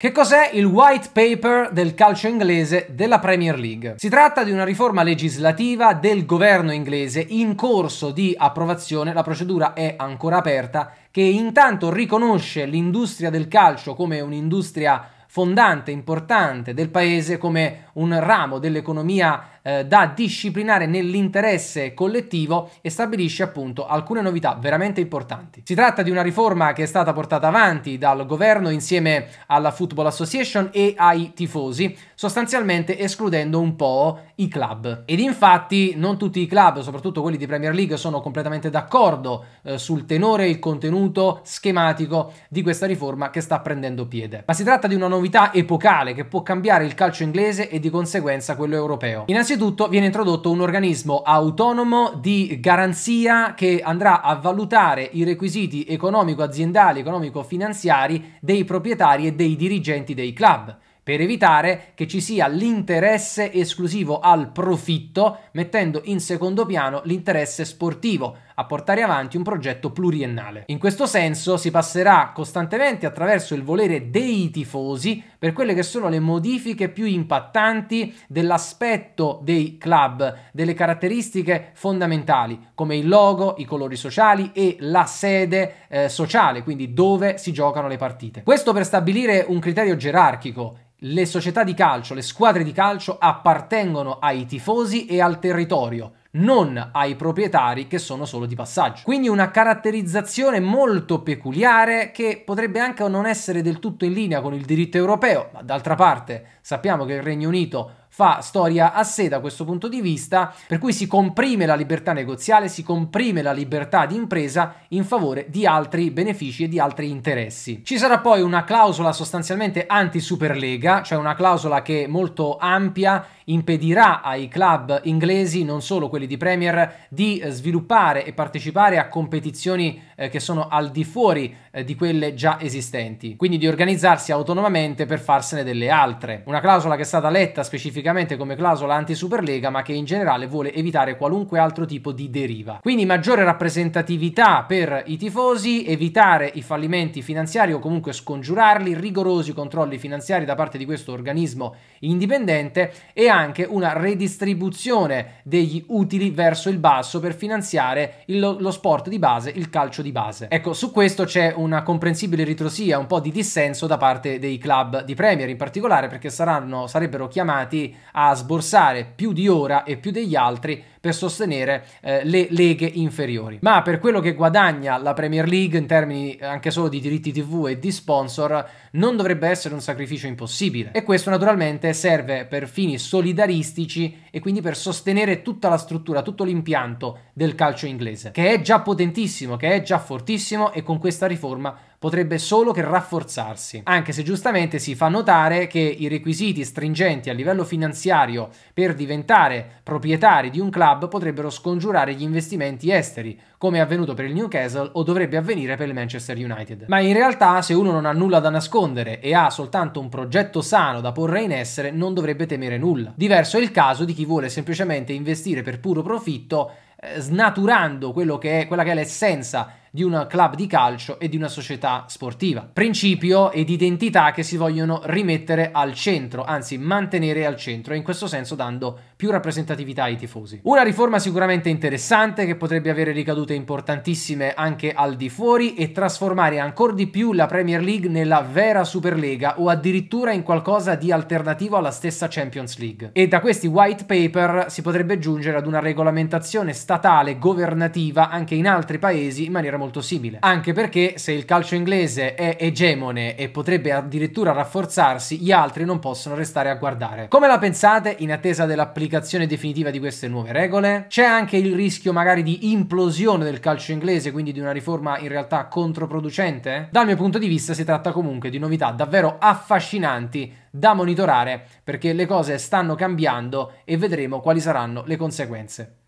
Che cos'è il white paper del calcio inglese della Premier League? Si tratta di una riforma legislativa del governo inglese in corso di approvazione, la procedura è ancora aperta, che intanto riconosce l'industria del calcio come un'industria fondante, importante del paese come un ramo dell'economia eh, da disciplinare nell'interesse collettivo e stabilisce appunto alcune novità veramente importanti. Si tratta di una riforma che è stata portata avanti dal governo insieme alla Football Association e ai tifosi, sostanzialmente escludendo un po' i club. Ed infatti non tutti i club, soprattutto quelli di Premier League, sono completamente d'accordo eh, sul tenore e il contenuto schematico di questa riforma che sta prendendo piede. Ma si tratta di una novità epocale che può cambiare il calcio inglese e di conseguenza quello europeo. Innanzitutto Innanzitutto viene introdotto un organismo autonomo di garanzia che andrà a valutare i requisiti economico-aziendali, economico-finanziari dei proprietari e dei dirigenti dei club per evitare che ci sia l'interesse esclusivo al profitto, mettendo in secondo piano l'interesse sportivo a portare avanti un progetto pluriennale. In questo senso si passerà costantemente attraverso il volere dei tifosi per quelle che sono le modifiche più impattanti dell'aspetto dei club, delle caratteristiche fondamentali come il logo, i colori sociali e la sede eh, sociale, quindi dove si giocano le partite. Questo per stabilire un criterio gerarchico le società di calcio, le squadre di calcio appartengono ai tifosi e al territorio, non ai proprietari che sono solo di passaggio. Quindi una caratterizzazione molto peculiare che potrebbe anche non essere del tutto in linea con il diritto europeo, ma d'altra parte sappiamo che il Regno Unito fa storia a sé da questo punto di vista, per cui si comprime la libertà negoziale, si comprime la libertà di impresa in favore di altri benefici e di altri interessi. Ci sarà poi una clausola sostanzialmente anti-Superlega, cioè una clausola che molto ampia impedirà ai club inglesi, non solo quelli di Premier, di sviluppare e partecipare a competizioni eh, che sono al di fuori eh, di quelle già esistenti, quindi di organizzarsi autonomamente per farsene delle altre. Una clausola che è stata letta specificamente specificamente come clausola anti-Superlega, ma che in generale vuole evitare qualunque altro tipo di deriva. Quindi maggiore rappresentatività per i tifosi, evitare i fallimenti finanziari o comunque scongiurarli, rigorosi controlli finanziari da parte di questo organismo indipendente e anche una redistribuzione degli utili verso il basso per finanziare il, lo sport di base, il calcio di base. Ecco, su questo c'è una comprensibile ritrosia, un po' di dissenso da parte dei club di Premier in particolare perché saranno, sarebbero chiamati a sborsare più di ora e più degli altri per sostenere eh, le leghe inferiori. Ma per quello che guadagna la Premier League in termini eh, anche solo di diritti TV e di sponsor, non dovrebbe essere un sacrificio impossibile. E questo naturalmente serve per fini solidaristici e quindi per sostenere tutta la struttura, tutto l'impianto del calcio inglese, che è già potentissimo, che è già fortissimo e con questa riforma potrebbe solo che rafforzarsi, anche se giustamente si fa notare che i requisiti stringenti a livello finanziario per diventare proprietari di un club potrebbero scongiurare gli investimenti esteri, come è avvenuto per il Newcastle o dovrebbe avvenire per il Manchester United. Ma in realtà se uno non ha nulla da nascondere e ha soltanto un progetto sano da porre in essere, non dovrebbe temere nulla. Diverso è il caso di chi vuole semplicemente investire per puro profitto eh, snaturando quello che è, quella che è l'essenza di un club di calcio e di una società sportiva. Principio ed identità che si vogliono rimettere al centro, anzi mantenere al centro, e in questo senso dando più rappresentatività ai tifosi. Una riforma sicuramente interessante che potrebbe avere ricadute importantissime anche al di fuori e trasformare ancora di più la Premier League nella vera Superlega o addirittura in qualcosa di alternativo alla stessa Champions League. E da questi white paper si potrebbe giungere ad una regolamentazione statale governativa anche in altri paesi in maniera molto simile. Anche perché se il calcio inglese è egemone e potrebbe addirittura rafforzarsi, gli altri non possono restare a guardare. Come la pensate in attesa dell'applicazione l'applicazione definitiva di queste nuove regole. C'è anche il rischio magari di implosione del calcio inglese, quindi di una riforma in realtà controproducente? Dal mio punto di vista si tratta comunque di novità davvero affascinanti da monitorare perché le cose stanno cambiando e vedremo quali saranno le conseguenze.